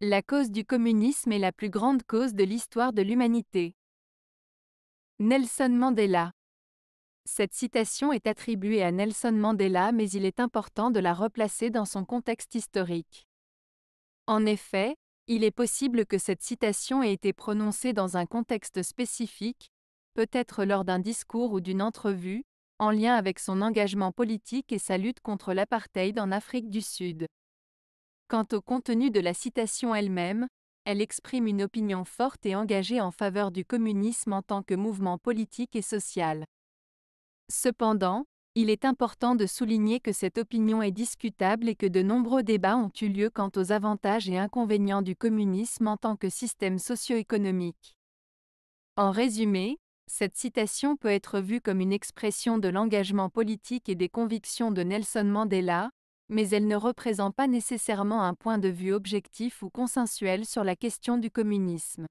La cause du communisme est la plus grande cause de l'histoire de l'humanité. Nelson Mandela Cette citation est attribuée à Nelson Mandela mais il est important de la replacer dans son contexte historique. En effet, il est possible que cette citation ait été prononcée dans un contexte spécifique, peut-être lors d'un discours ou d'une entrevue, en lien avec son engagement politique et sa lutte contre l'apartheid en Afrique du Sud. Quant au contenu de la citation elle-même, elle exprime une opinion forte et engagée en faveur du communisme en tant que mouvement politique et social. Cependant, il est important de souligner que cette opinion est discutable et que de nombreux débats ont eu lieu quant aux avantages et inconvénients du communisme en tant que système socio-économique. En résumé, cette citation peut être vue comme une expression de l'engagement politique et des convictions de Nelson Mandela, mais elle ne représente pas nécessairement un point de vue objectif ou consensuel sur la question du communisme.